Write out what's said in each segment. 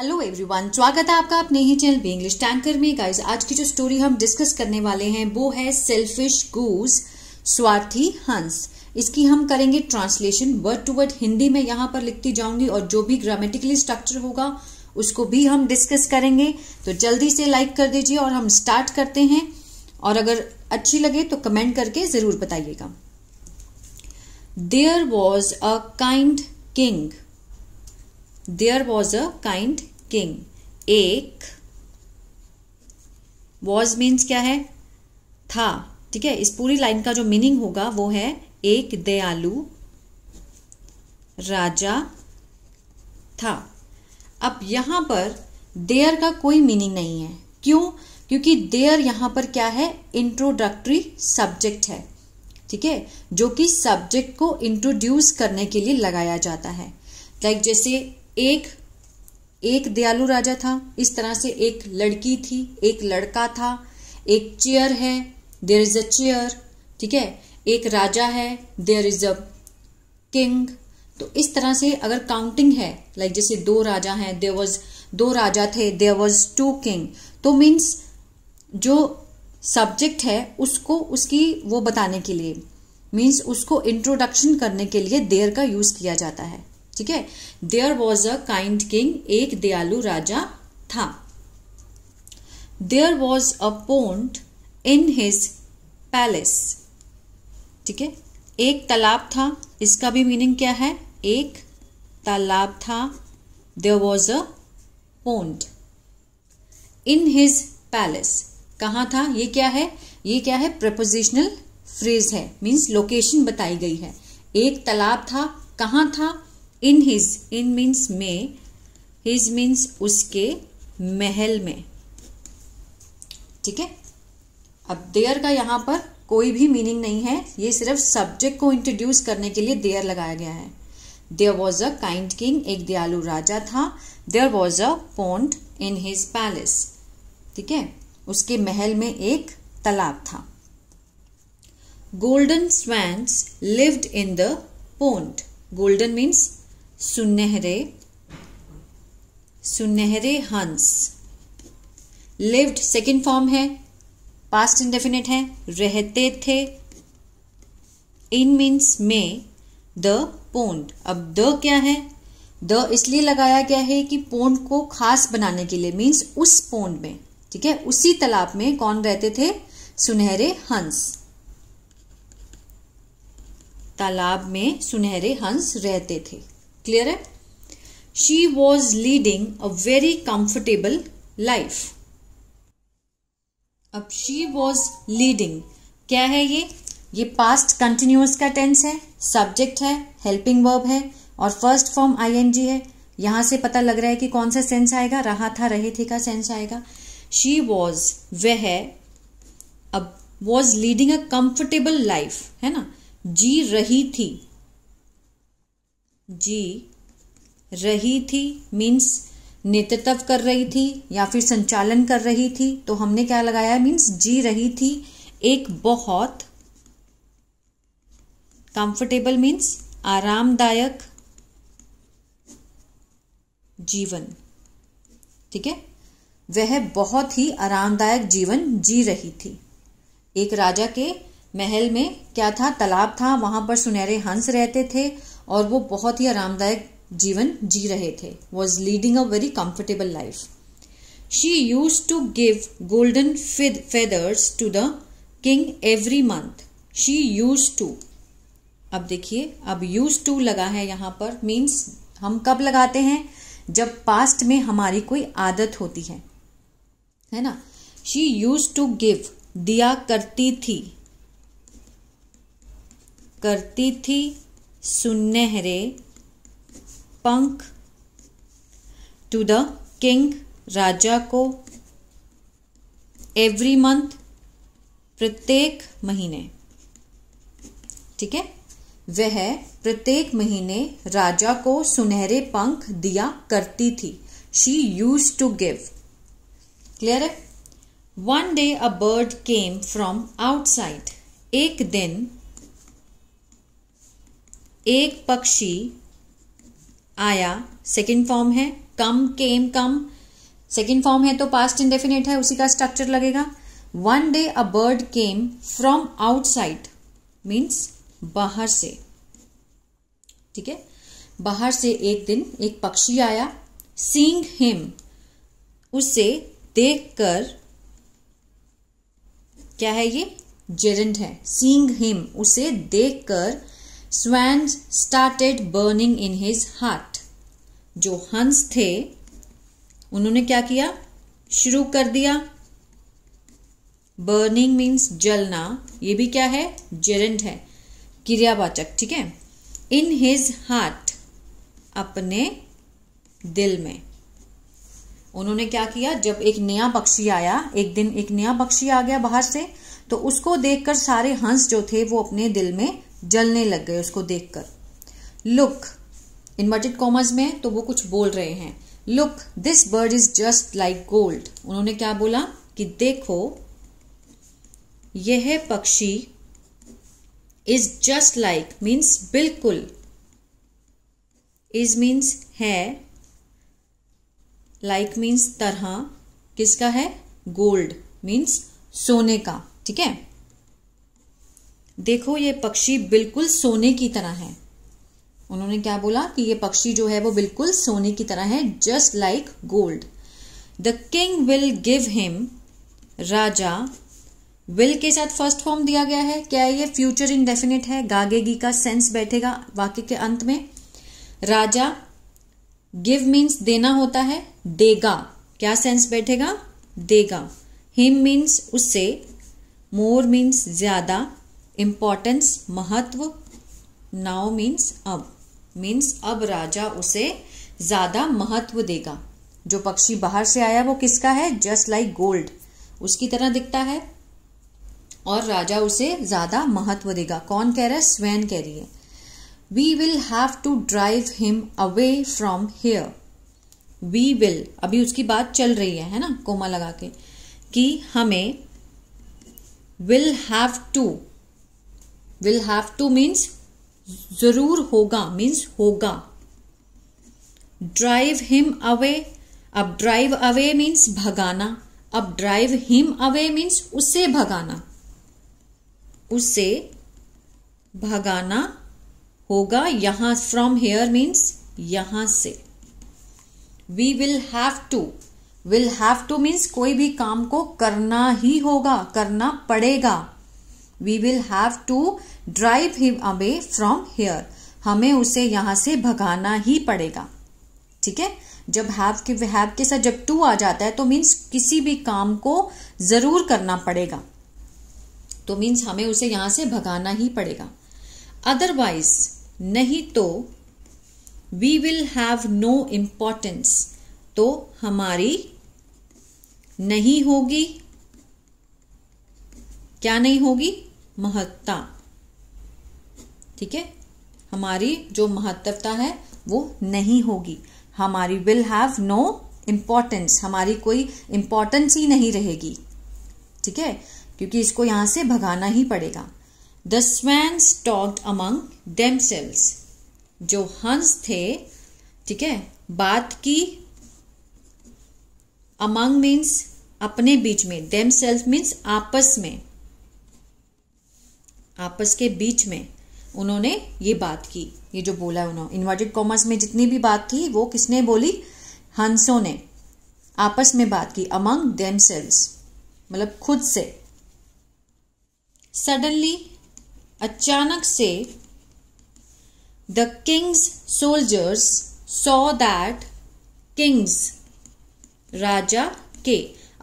hello everyone स्वागत है आपका अपने ही चैनल बी इंग्लिश टैंकर में गाइस आज की जो स्टोरी हम डिस्कस करने वाले हैं वो है सेल्फिश गूस स्वार्थी हंस इसकी हम करेंगे translation word to word Hindi में यहाँ पर लिखती जाऊंगी और जो भी ग्रामेटिकली स्ट्रक्चर होगा उसको भी हम डिस्कस करेंगे तो जल्दी से लाइक कर दीजिए और हम स्टार्ट करते हैं और अगर अच्छी लगे तो कमेंट करके ज़रूर बताइएगा there was a kind king there was a kind king एक वॉज मीन्स क्या है था ठीक है इस पूरी लाइन का जो मीनिंग होगा वो है एक दयालु राजा था अब यहां पर देयर का कोई मीनिंग नहीं है क्यों क्योंकि देयर यहां पर क्या है इंट्रोडक्टरी सब्जेक्ट है ठीक है जो कि सब्जेक्ट को इंट्रोड्यूस करने के लिए लगाया जाता है लाइक like जैसे एक एक दयालु राजा था इस तरह से एक लड़की थी एक लड़का था एक चेयर है देर इज अ चेयर ठीक है एक राजा है देर इज अ किंग तो इस तरह से अगर काउंटिंग है लाइक जैसे दो राजा हैं देर वॉज दो राजा थे देर वॉज टू किंग तो मीन्स जो सब्जेक्ट है उसको उसकी वो बताने के लिए मीन्स उसको इंट्रोडक्शन करने के लिए देर का यूज़ किया जाता है ठीक है there was a kind king एक दयालु राजा था there was a pond in his palace ठीक है एक तालाब था इसका भी मीनिंग क्या है एक तालाब था there was a pond in his palace कहा था ये क्या है ये क्या है प्रपोजिशनल फ्रेज है मीन्स लोकेशन बताई गई है एक तालाब था कहा था इन हिज इन मीन्स में हिज मीन्स उसके महल में ठीक है अब देयर का यहां पर कोई भी मीनिंग नहीं है ये सिर्फ सब्जेक्ट को इंट्रोड्यूस करने के लिए देयर लगाया गया है there was a kind king एक दयालु राजा था there was a pond in his palace ठीक है उसके महल में एक तालाब था golden swans lived in the pond golden means सुनहरे सुनहरे हंस लिव्ड सेकेंड फॉर्म है पास्ट इंडेफिनेट है रहते थे इन मीन्स में द पोन्ड अब द क्या है द इसलिए लगाया गया है कि पोन्ड को खास बनाने के लिए मीन्स उस पोन्ड में ठीक है उसी तालाब में कौन रहते थे सुनहरे हंस तालाब में सुनहरे हंस रहते थे क्लियर है she was leading a very comfortable life अब शी वॉज लीडिंग क्या है ये ये पास्ट कंटिन्यूस का टेंस है सब्जेक्ट है हेल्पिंग वर्ब है और फर्स्ट फॉर्म जी है यहां से पता लग रहा है कि कौन सा सेंस आएगा रहा था रहे थे का सेंस आएगा शी वॉज वह अब was leading a comfortable life है ना जी रही थी जी रही थी मीन्स नेतृत्व कर रही थी या फिर संचालन कर रही थी तो हमने क्या लगाया मीन्स जी रही थी एक बहुत कंफर्टेबल मीन्स आरामदायक जीवन ठीक है वह बहुत ही आरामदायक जीवन जी रही थी एक राजा के महल में क्या था तालाब था वहां पर सुनहरे हंस रहते थे और वो बहुत ही आरामदायक जीवन जी रहे थे was leading a very comfortable life she use to give golden feathers to the king every month she use to अब देखिए अब यूज टू लगा है यहां पर मीन्स हम कब लगाते हैं जब पास्ट में हमारी कोई आदत होती है है ना शी यूज टू गिव दिया करती थी करती थी सुनहरे पंख टू द किंग राजा को एवरी मंथ प्रत्येक महीने ठीक है वह प्रत्येक महीने राजा को सुनहरे पंख दिया करती थी she use to give clear है one day a bird came from outside एक दिन एक पक्षी आया सेकेंड फॉर्म है कम केम कम सेकेंड फॉर्म है तो पास्ट इंडेफिनेट है उसी का स्ट्रक्चर लगेगा one day a bird came from outside means बाहर से ठीक है बाहर से एक दिन एक पक्षी आया सींग हिम उसे देखकर क्या है ये जेरेंड है सींग हिम उसे देखकर swans started burning in his heart जो हंस थे उन्होंने क्या किया शुरू कर दिया बर्निंग मीन्स जलना ये भी क्या है जेरेंट है क्रियावाचक ठीक है इन हिज हार्ट अपने दिल में उन्होंने क्या किया जब एक नया पक्षी आया एक दिन एक नया पक्षी आ गया बाहर से तो उसको देखकर सारे हंस जो थे वो अपने दिल में जलने लग गए उसको देखकर लुक इन्वर्टेड कॉमर्स में तो वो कुछ बोल रहे हैं look this bird is just like gold उन्होंने क्या बोला कि देखो यह पक्षी इज जस्ट लाइक मीन्स बिल्कुल इज मीन्स है लाइक मीन्स तरह किसका है गोल्ड मीन्स सोने का ठीक है देखो ये पक्षी बिल्कुल सोने की तरह है उन्होंने क्या बोला कि ये पक्षी जो है वो बिल्कुल सोने की तरह है just like gold the king will give him राजा विल के साथ फर्स्ट फॉर्म दिया गया है क्या ये फ्यूचर इनडेफिनेट है गागेगी का सेंस बैठेगा वाक्य के अंत में राजा गिव मीन्स देना होता है देगा क्या सेंस बैठेगा देगा हिम मीन्स उससे मोर मीन्स ज्यादा इम्पोर्टेंस महत्व नाउ मीन्स अब मीन्स अब राजा उसे ज़्यादा महत्व देगा जो पक्षी बाहर से आया वो किसका है जस्ट लाइक गोल्ड उसकी तरह दिखता है और राजा उसे ज़्यादा महत्व देगा कौन कह रहा है स्वैन कह रही है we will have to drive him away from here we will अभी उसकी बात चल रही है है ना कोमा लगा के कि हमें will have to will have to means जरूर होगा मीन्स होगा ड्राइव हिम अवे अब ड्राइव अवे मीन्स भगाना अब ड्राइव हिम अवे मीन्स उसे भगाना उसे भगाना होगा यहां फ्रॉम हेयर मीन्स यहां से we will have to will have to means कोई भी काम को करना ही होगा करना पड़ेगा we will have to drive him away from here हमें उसे यहां से भगाना ही पड़ेगा ठीक है जब हैव के हैव के साथ जब टू आ जाता है तो मीन्स किसी भी काम को जरूर करना पड़ेगा तो मीन्स हमें उसे यहां से भगाना ही पड़ेगा अदरवाइज नहीं तो we will have no importance तो हमारी नहीं होगी क्या नहीं होगी महत्ता ठीक है हमारी जो महत्वता है वो नहीं होगी हमारी विल हैव नो इम्पॉर्टेंस हमारी कोई इंपॉर्टेंस ही नहीं रहेगी ठीक है क्योंकि इसको यहां से भगाना ही पड़ेगा the swans talked among themselves जो हंस थे ठीक है बात की अमंग मीन्स अपने बीच में डेम सेल्स मीन्स आपस में आपस के बीच में उन्होंने ये बात की ये जो बोला उन्होंने इन्वर्टेड कॉमर्स में जितनी भी बात थी वो किसने बोली हंसों ने आपस में बात की अमंग देम मतलब खुद से सडनली अचानक से the king's soldiers saw that king's राजा के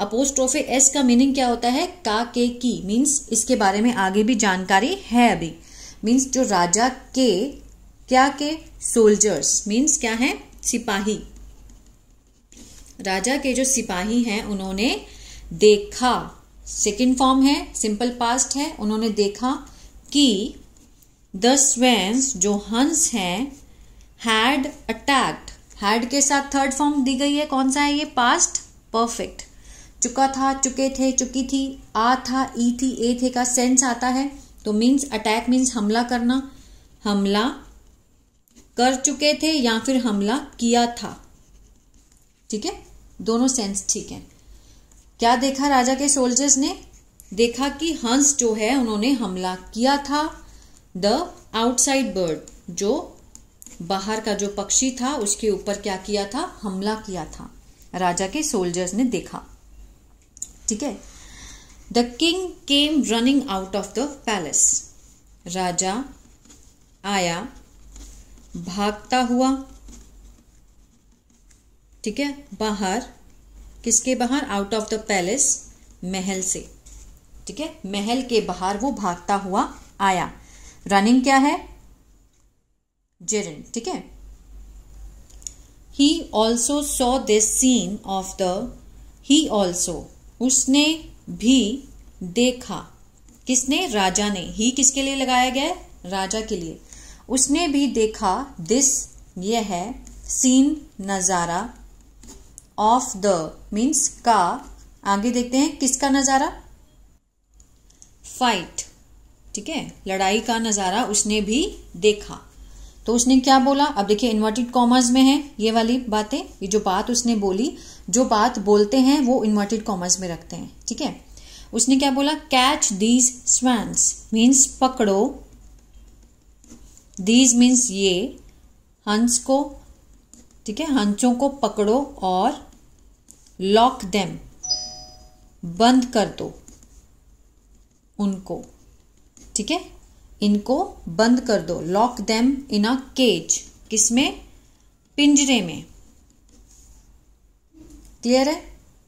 अपोस्ट्रोफे एस का मीनिंग क्या होता है का के की मीन्स इसके बारे में आगे भी जानकारी है अभी मीन्स जो राजा के क्या के सोल्जर्स मीन्स क्या है सिपाही राजा के जो सिपाही हैं उन्होंने देखा सेकेंड फॉर्म है सिंपल पास्ट है उन्होंने देखा कि द स्वेंस जो हंस हैं हैड अटैक्ड हैड के साथ थर्ड फॉर्म दी गई है कौन सा है ये पास्ट परफेक्ट चुका था चुके थे चुकी थी आ था ई थी ए थे का सेंस आता है तो मीन्स अटैक मीन्स हमला करना हमला कर चुके थे या फिर हमला किया था ठीक है दोनों सेंस ठीक है क्या देखा राजा के सोल्जर्स ने देखा कि हंस जो है उन्होंने हमला किया था द आउटसाइड बर्ड जो बाहर का जो पक्षी था उसके ऊपर क्या किया था हमला किया था राजा के सोल्जर्स ने देखा ठीक है the king came running out of the palace राजा आया भागता हुआ ठीक है बाहर किसके बाहर आउट ऑफ द पैलेस महल से ठीक है महल के बाहर वो भागता हुआ आया रनिंग क्या है जेरिन ठीक है he also saw this scene of the he also उसने भी देखा किसने राजा ने ही किसके लिए लगाया गया है राजा के लिए उसने भी देखा दिस यह है सीन नज़ारा ऑफ द मीन्स का आगे देखते हैं किसका नज़ारा फाइट ठीक है लड़ाई का नज़ारा उसने भी देखा तो उसने क्या बोला अब देखिए इन्वर्टेड कॉमर्स में है ये वाली बातें ये जो बात उसने बोली जो बात बोलते हैं वो इन्वर्टेड कॉमर्स में रखते हैं ठीक है उसने क्या बोला कैच दीज स्वैंस मीन्स पकड़ो दीज मीन्स ये हंस को ठीक है हंसों को पकड़ो और लॉक देम बंद कर दो उनको ठीक है इनको बंद कर दो lock them in a cage किसमें पिंजरे में क्लियर है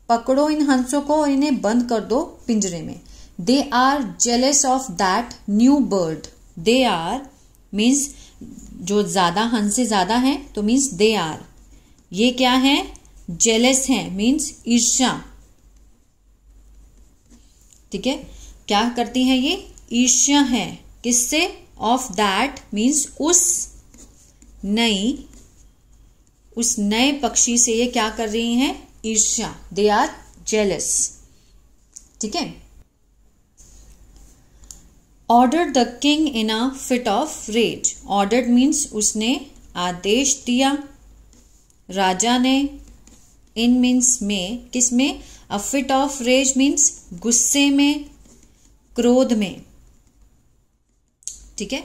पकड़ो इन हंसों को और इन्हें बंद कर दो पिंजरे में they are jealous of that new bird they are means जो ज़्यादा हंस से ज़्यादा है तो मीन्स दे आर ये क्या है जेलेस हैं मीन्स ईर्षा ठीक है क्या करती है ये ईर्ष्या है किससे ऑफ दैट मीन्स उस नई उस नए पक्षी से ये क्या कर रही हैं ईर्ष्या दे आर जेलस ठीक है order the king in a fit of rage order means उसने आदेश दिया राजा ने इन मीन्स में किस में a fit of rage means गुस्से में क्रोध में ठीक है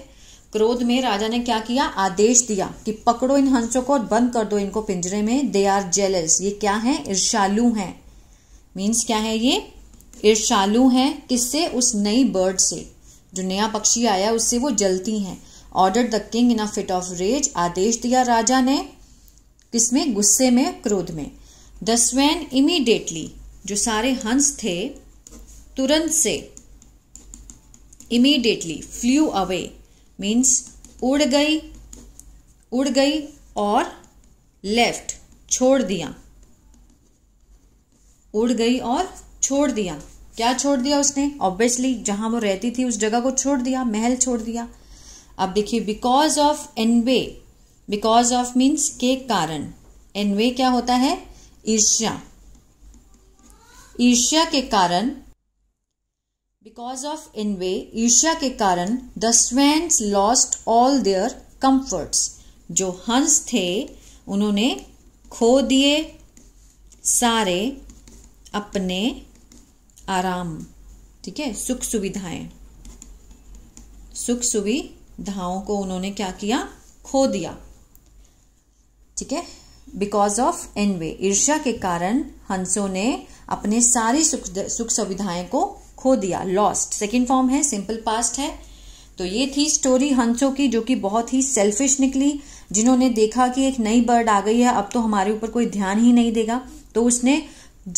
क्रोध में राजा ने क्या किया आदेश दिया कि पकड़ो इन हंसों को और बंद कर दो इनको पिंजरे में दे आर जेलस ये क्या है ईर्षालु हैं मीन्स क्या है ये ईर्षालु हैं किससे उस नई बर्ड से जो नया पक्षी आया उससे वो जलती हैं order the king in a fit of rage आदेश दिया राजा ने किसमें गुस्से में क्रोध में द स्वैन इमीडिएटली जो सारे हंस थे तुरंत से इमीडिएटली फ्लू अवे मीन्स उड़ गई उड़ गई और लेफ्ट छोड़ दिया उड़ गई और छोड़ दिया क्या छोड़ दिया उसने ऑब्वियसली जहां वो रहती थी उस जगह को छोड़ दिया महल छोड़ दिया अब देखिए because of envy because of means के कारण एनवे क्या होता है ईर्ष्या ईर्ष्या के कारण बिकॉज ऑफ इनवे ईर्ष्या के कारण the swans lost all their comforts जो हंस थे उन्होंने खो दिए सारे अपने आराम ठीक है सुख सुविधाएं सुख सुविधाओं को उन्होंने क्या किया खो दिया ठीक है बिकॉज ऑफ एनवे ईर्ष्या के कारण हंसों ने अपने सारी सुख सुख सुविधाएं को खो दिया लॉस्ट सेकेंड फॉर्म है सिंपल पास्ट है तो ये थी स्टोरी हंसों की जो कि बहुत ही सेल्फिश निकली जिन्होंने देखा कि एक नई बर्ड आ गई है अब तो हमारे ऊपर कोई ध्यान ही नहीं देगा तो उसने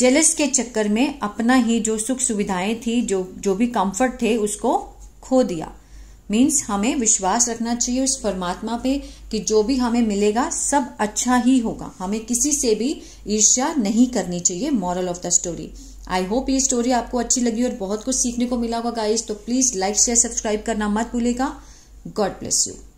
जेलस के चक्कर में अपना ही जो सुख सुविधाएं थी जो जो भी कंफर्ट थे उसको खो दिया मींस हमें विश्वास रखना चाहिए उस परमात्मा पे कि जो भी हमें मिलेगा सब अच्छा ही होगा हमें किसी से भी ईर्ष्या नहीं करनी चाहिए moral of the story I hope ये स्टोरी आपको अच्छी लगी और बहुत कुछ सीखने को मिला होगा गाइज तो प्लीज़ लाइक शेयर सब्सक्राइब करना मत भूलेगा गॉड ब्लेस यू